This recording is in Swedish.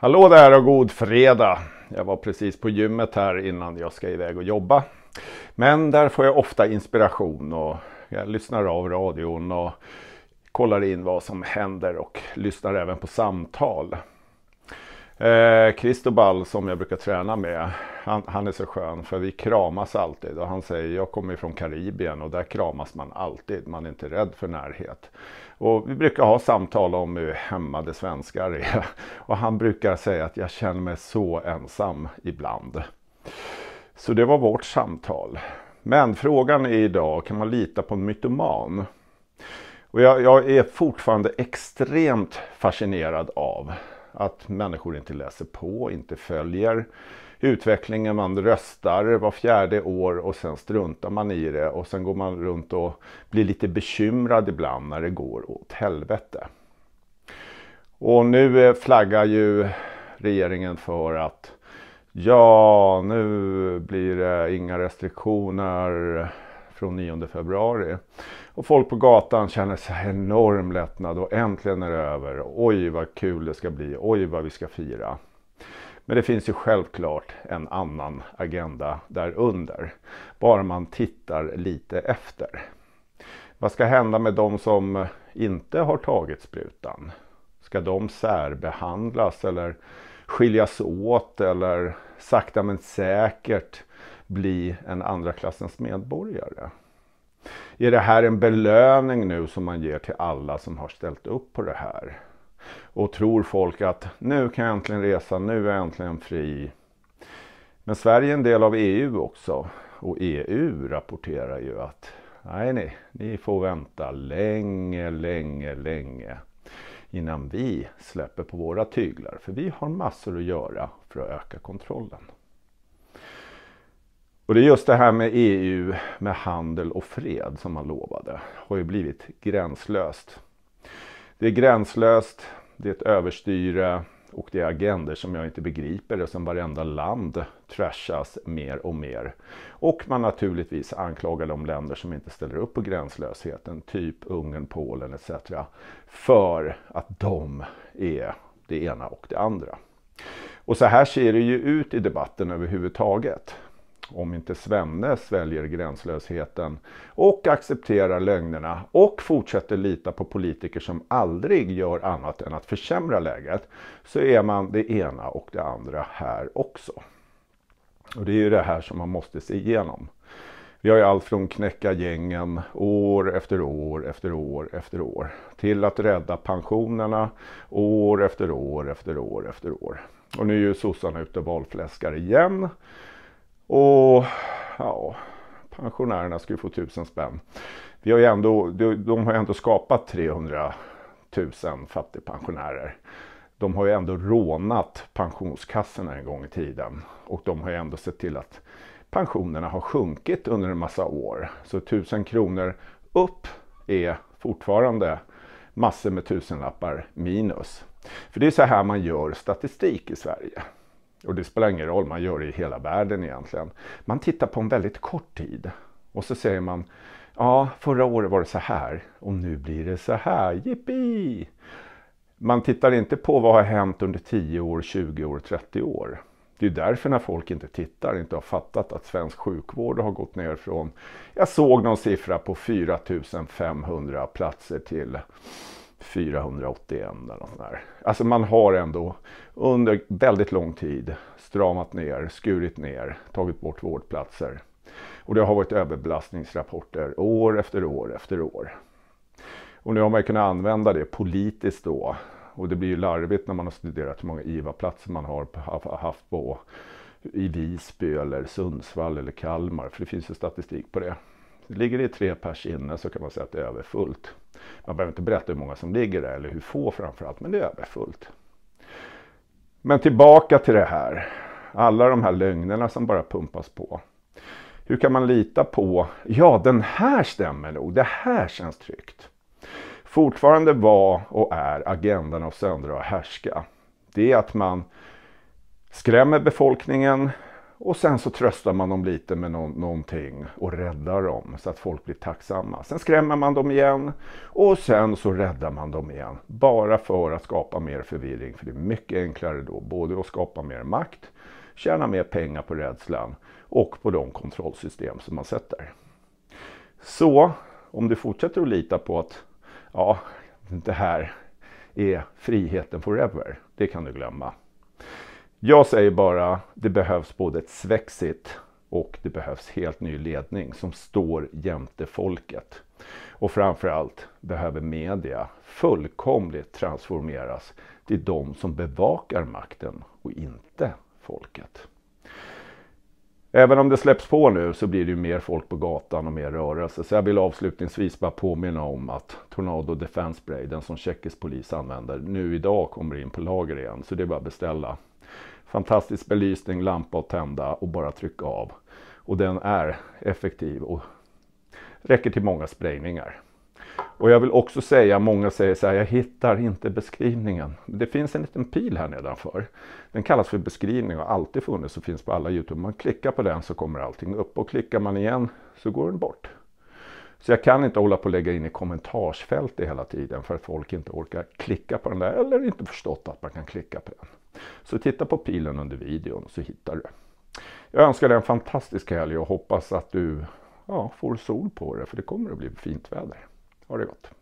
Hallå där och god fredag! Jag var precis på gymmet här innan jag ska iväg och jobba. Men där får jag ofta inspiration och jag lyssnar av radion och kollar in vad som händer och lyssnar även på samtal. Eh, Cristobal som jag brukar träna med, han, han, är så skön för vi kramas alltid och han säger jag kommer från Karibien och där kramas man alltid, man är inte rädd för närhet. Och vi brukar ha samtal om hur hämmade svenskar är och han brukar säga att jag känner mig så ensam ibland. Så det var vårt samtal. Men frågan är idag, kan man lita på en mytoman? Och jag, jag är fortfarande extremt fascinerad av att människor inte läser på, inte följer utvecklingen. Man röstar var fjärde år och sen struntar man i det och sen går man runt och blir lite bekymrad ibland när det går åt helvete. Och nu eh, flaggar ju regeringen för att ja, nu blir det inga restriktioner från 9 februari. Och folk på gatan känner sig enorm lättnad och äntligen är det över. Oj vad kul det ska bli, oj vad vi ska fira. Men det finns ju självklart en annan agenda där under. Bara man tittar lite efter. Vad ska hända med de som inte har tagit sprutan? Ska de särbehandlas eller skiljas åt eller sakta men säkert bli en andra klassens medborgare? Är det här en belöning nu som man ger till alla som har ställt upp på det här? Och tror folk att nu kan jag äntligen resa, nu är jag äntligen fri. Men Sverige är en del av EU också. Och EU rapporterar ju att nej, nej, ni får vänta länge, länge, länge innan vi släpper på våra tyglar. För vi har massor att göra för att öka kontrollen. Och det är just det här med EU, med handel och fred som man lovade. Har ju blivit gränslöst. Det är gränslöst, det är ett överstyre och det är agender som jag inte begriper och som varenda land trashas mer och mer. Och man naturligtvis anklagar de länder som inte ställer upp på gränslösheten, typ Ungern, Polen etc. För att de är det ena och det andra. Och så här ser det ju ut i debatten överhuvudtaget om inte Svenne sväljer gränslösheten och accepterar lögnerna och fortsätter lita på politiker som aldrig gör annat än att försämra läget så är man det ena och det andra här också. Och det är ju det här som man måste se igenom. Vi har ju allt från knäcka gängen år efter år efter år efter år till att rädda pensionerna år efter år efter år efter år. Och nu är ju sossarna ute och valfläskar igen. Och ja, pensionärerna ska ju få tusen spänn. Vi har ändå, de har ju ändå skapat 300 000 fattigpensionärer. De har ju ändå rånat pensionskassorna en gång i tiden. Och de har ju ändå sett till att pensionerna har sjunkit under en massa år. Så tusen kronor upp är fortfarande massor med tusenlappar minus. För det är så här man gör statistik i Sverige. Och det spelar ingen roll, man gör det i hela världen egentligen. Man tittar på en väldigt kort tid och så säger man Ja, förra året var det så här och nu blir det så här. Jippi! Man tittar inte på vad har hänt under 10 år, 20 år, 30 år. Det är därför när folk inte tittar, inte har fattat att svensk sjukvård har gått ner från, jag såg någon siffra på 4500 platser till 481 typ eller något sånt där. Alltså man har ändå under väldigt lång tid stramat ner, skurit ner, tagit bort vårdplatser. Och det har varit överbelastningsrapporter år efter år efter år. Och nu har man ju kunnat använda det politiskt då. Och det blir ju larvigt när man har studerat hur många IVA-platser man har haft på i Visby eller Sundsvall eller Kalmar. För det finns ju statistik på det. Ligger det tre pers inne så kan man säga att det är överfullt. Man behöver inte berätta hur många som ligger där eller hur få framförallt, men det är överfullt. Men tillbaka till det här. Alla de här lögnerna som bara pumpas på. Hur kan man lita på, ja den här stämmer nog, det här känns tryggt. Fortfarande var och är agendan av söndra och härska. Det är att man skrämmer befolkningen, och sen så tröstar man dem lite med no någonting och räddar dem så att folk blir tacksamma. Sen skrämmer man dem igen och sen så räddar man dem igen. Bara för att skapa mer förvirring. För det är mycket enklare då både att skapa mer makt, tjäna mer pengar på rädslan och på de kontrollsystem som man sätter. Så om du fortsätter att lita på att ja, det här är friheten forever. Det kan du glömma. Jag säger bara, det behövs både ett svexit och det behövs helt ny ledning som står jämte folket. Och framförallt behöver media fullkomligt transformeras till de som bevakar makten och inte folket. Även om det släpps på nu så blir det ju mer folk på gatan och mer rörelse. Så jag vill avslutningsvis bara påminna om att Tornado Defense Spray, den som tjeckisk polis använder, nu idag kommer in på lager igen. Så det är bara att beställa. Fantastisk belysning, lampa och tända och bara trycka av. Och den är effektiv och räcker till många sprängningar. Och jag vill också säga, många säger så här, jag hittar inte beskrivningen. Det finns en liten pil här nedanför. Den kallas för beskrivning och har alltid funnits och finns på alla Youtube. Man klickar på den så kommer allting upp och klickar man igen så går den bort. Så jag kan inte hålla på att lägga in i kommentarsfältet hela tiden för att folk inte orkar klicka på den där eller inte förstått att man kan klicka på den. Så titta på pilen under videon så hittar du. Jag önskar dig en fantastisk helg och hoppas att du ja, får sol på det för det kommer att bli fint väder. Ha det gott!